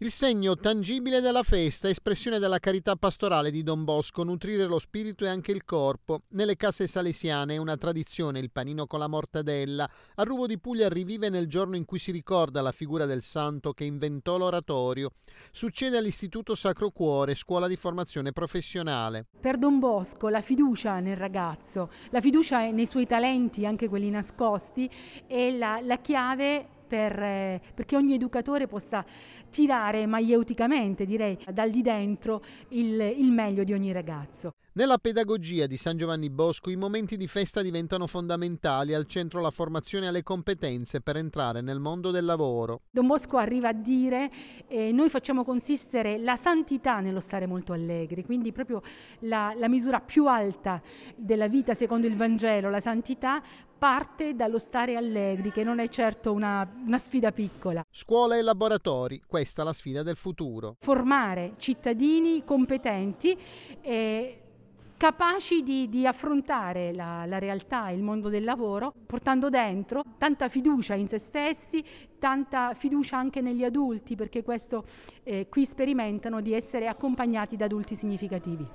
Il segno tangibile della festa, espressione della carità pastorale di Don Bosco, nutrire lo spirito e anche il corpo. Nelle case salesiane è una tradizione il panino con la mortadella. A Ruvo di Puglia rivive nel giorno in cui si ricorda la figura del santo che inventò l'oratorio. Succede all'Istituto Sacro Cuore, scuola di formazione professionale. Per Don Bosco la fiducia nel ragazzo, la fiducia nei suoi talenti, anche quelli nascosti, è la, la chiave per, eh, perché ogni educatore possa tirare maieuticamente, direi, dal di dentro il, il meglio di ogni ragazzo. Nella pedagogia di San Giovanni Bosco i momenti di festa diventano fondamentali, al centro la formazione alle competenze per entrare nel mondo del lavoro. Don Bosco arriva a dire eh, noi facciamo consistere la santità nello stare molto allegri, quindi proprio la, la misura più alta della vita secondo il Vangelo, la santità, parte dallo stare allegri, che non è certo una, una, sfida piccola. Scuola e laboratori, questa è la sfida del futuro. Formare cittadini competenti e capaci di, di affrontare la, la realtà, il mondo del lavoro, portando dentro tanta fiducia in se stessi, tanta fiducia anche negli adulti, perché questo eh, qui sperimentano di essere accompagnati da adulti significativi.